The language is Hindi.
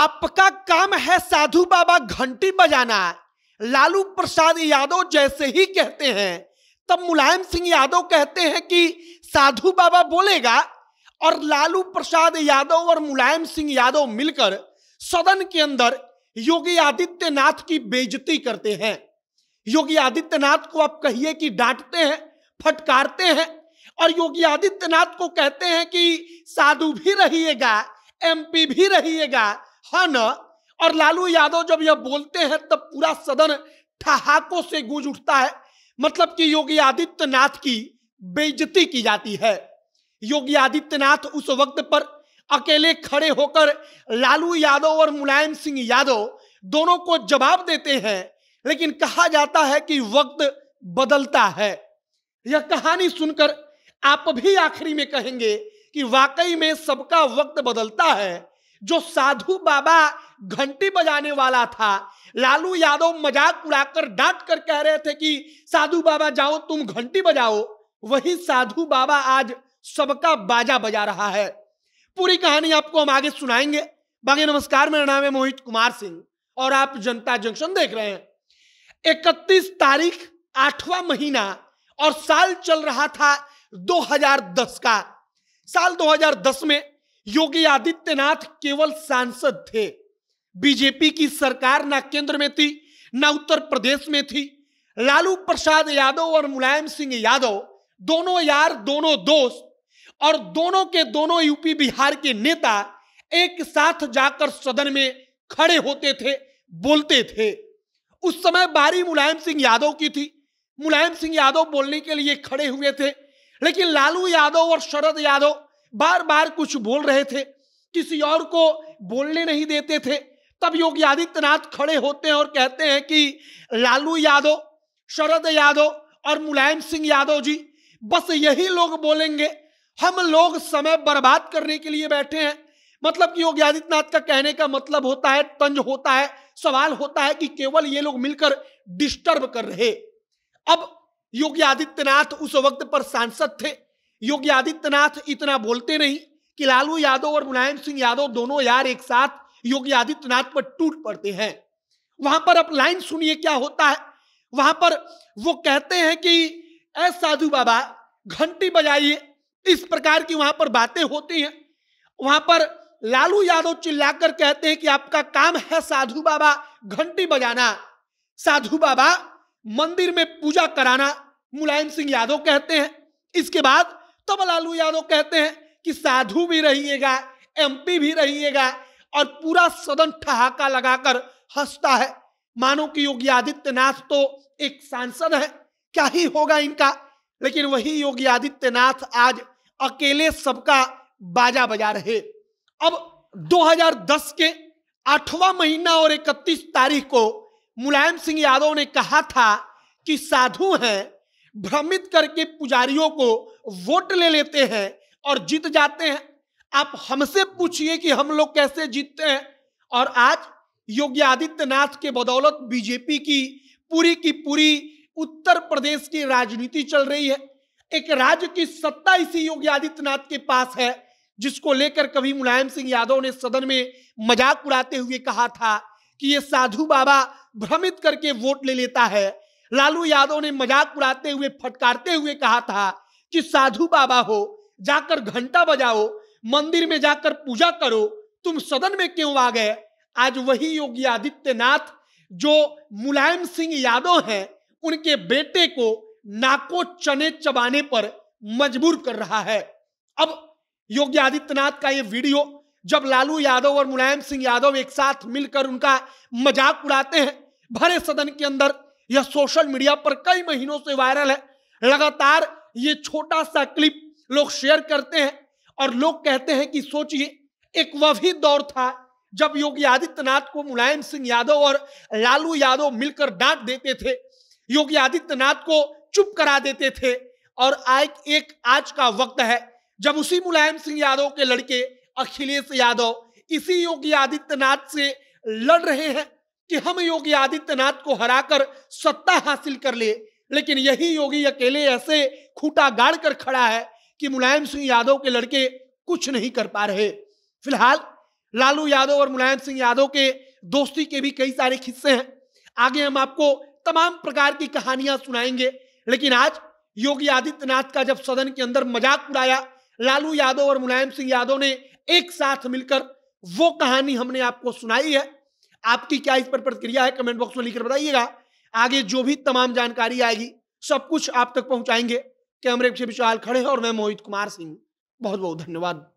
आपका काम है साधु बाबा घंटी बजाना लालू प्रसाद यादव जैसे ही कहते हैं तब मुलायम सिंह यादव कहते हैं कि साधु बाबा बोलेगा और लालू प्रसाद यादव और मुलायम सिंह यादव मिलकर सदन के अंदर योगी आदित्यनाथ की बेजती करते हैं योगी आदित्यनाथ को आप कहिए कि डांटते हैं फटकारते हैं और योगी आदित्यनाथ को कहते हैं कि साधु भी रहिएगा एमपी भी रहिएगा है हाँ ना और लालू यादव जब यह बोलते हैं तब पूरा सदन ठहाकों से गूंज उठता है मतलब कि योगी आदित्यनाथ की बेइज्जती की जाती है योगी आदित्यनाथ उस वक्त पर अकेले खड़े होकर लालू यादव और मुलायम सिंह यादव दोनों को जवाब देते हैं लेकिन कहा जाता है कि वक्त बदलता है यह कहानी सुनकर आप भी आखिरी में कहेंगे कि वाकई में सबका वक्त बदलता है जो साधु बाबा घंटी बजाने वाला था लालू यादव मजाक उड़ाकर डांट कर कह रहे थे कि साधु बाबा जाओ तुम घंटी बजाओ वही साधु बाबा आज सबका बाजा बजा रहा है पूरी कहानी आपको हम आगे सुनाएंगे बाकी नमस्कार मेरा नाम है मोहित कुमार सिंह और आप जनता जंक्शन देख रहे हैं इकतीस तारीख आठवां महीना और साल चल रहा था 2010 का साल 2010 में योगी आदित्यनाथ केवल सांसद थे बीजेपी की सरकार ना केंद्र में थी ना उत्तर प्रदेश में थी लालू प्रसाद यादव और मुलायम सिंह यादव दोनों यार दोनों दोस्त और दोनों के दोनों यूपी बिहार के नेता एक साथ जाकर सदन में खड़े होते थे बोलते थे उस समय बारी मुलायम सिंह यादव की थी मुलायम सिंह यादव बोलने के लिए खड़े हुए थे लेकिन लालू यादव और शरद यादव बार बार कुछ बोल रहे थे किसी और को बोलने नहीं देते थे तब योगी आदित्यनाथ खड़े होते हैं और कहते हैं कि लालू यादव शरद यादव और मुलायम सिंह यादव जी बस यही लोग बोलेंगे हम लोग समय बर्बाद करने के लिए बैठे हैं मतलब कि योगी आदित्यनाथ का कहने का मतलब होता है तंज होता है सवाल होता है कि केवल ये लोग मिलकर डिस्टर्ब कर रहे अब योगी आदित्यनाथ उस वक्त पर सांसद थे योगी आदित्यनाथ इतना बोलते नहीं कि लालू यादव और मुलायम सिंह यादव दोनों यार एक साथ योगी आदित्यनाथ पर टूट पड़ते हैं वहां पर आप लाइन सुनिए क्या होता है वहां पर वो कहते हैं कि ऐ साधु बाबा घंटी बजाइए इस प्रकार की वहां पर बातें होती हैं वहां पर लालू यादव चिल्लाकर कहते हैं कि आपका काम है साधु बाबा घंटी बजाना साधु बाबा मंदिर में पूजा कराना मुलायम सिंह यादव कहते हैं इसके बाद तब लालू यादव कहते हैं कि साधु भी रहिएगा एमपी भी रहिएगा और पूरा सदन ठहाका लगाकर हंसता है मानो कि योगी आदित्यनाथ तो एक सांसद है क्या ही होगा इनका लेकिन वही योगी आदित्यनाथ आज अकेले सबका बाजा बजा रहे अब 2010 के आठवां महीना और 31 तारीख को मुलायम सिंह यादव ने कहा था कि साधु हैं भ्रमित करके पुजारियों को वोट ले लेते हैं और जीत जाते हैं आप हमसे पूछिए कि हम लोग कैसे जीतते हैं और आज योगी आदित्यनाथ के बदौलत बीजेपी की पूरी की पूरी उत्तर प्रदेश की राजनीति चल रही है एक राज्य की सत्ता इसी योगी आदित्यनाथ के पास है जिसको लेकर कभी मुलायम सिंह यादव ने सदन में मजाक उड़ाते हुए कहा था कि ये साधु बाबा भ्रमित करके वोट ले लेता है लालू यादव ने मजाक उड़ाते हुए फटकारते हुए कहा था कि साधु बाबा हो जाकर घंटा बजाओ मंदिर में जाकर पूजा करो तुम सदन में क्यों आ गए आज वही योगी आदित्यनाथ जो मुलायम सिंह यादव हैं उनके बेटे को नाको चने चबाने पर मजबूर कर रहा है अब योगी आदित्यनाथ का ये वीडियो जब लालू यादव और मुलायम सिंह यादव एक साथ मिलकर उनका मजाक उड़ाते हैं भरे सदन के अंदर यह सोशल मीडिया पर कई महीनों से वायरल है लगातार ये छोटा सा क्लिप लोग शेयर करते हैं और लोग कहते हैं कि सोचिए एक वह भी दौर था जब योगी आदित्यनाथ को मुलायम सिंह यादव और लालू यादव मिलकर डांट देते थे योगी आदित्यनाथ को चुप करा देते थे और आज एक आज का वक्त है जब उसी मुलायम सिंह यादव के लड़के अखिलेश यादव इसी योगी आदित्यनाथ से लड़ रहे हैं कि हम योगी आदित्यनाथ को हराकर सत्ता हासिल कर ले लेकिन यही योगी अकेले ऐसे खूटा गाड़ कर खड़ा है कि मुलायम सिंह यादव के लड़के कुछ नहीं कर पा रहे फिलहाल लालू यादव और मुलायम सिंह यादव के दोस्ती के भी कई सारे किस्से हैं आगे हम आपको तमाम प्रकार की कहानियां सुनाएंगे लेकिन आज योगी आदित्यनाथ का जब सदन के अंदर मजाक उड़ाया लालू यादव और मुलायम सिंह यादव ने एक साथ मिलकर वो कहानी हमने आपको सुनाई है आपकी क्या इस पर प्रतिक्रिया है कमेंट बॉक्स में लिखकर बताइएगा आगे जो भी तमाम जानकारी आएगी सब कुछ आप तक पहुंचाएंगे कैमरे से विशाल खड़े हैं और मैं मोहित कुमार सिंह बहुत बहुत धन्यवाद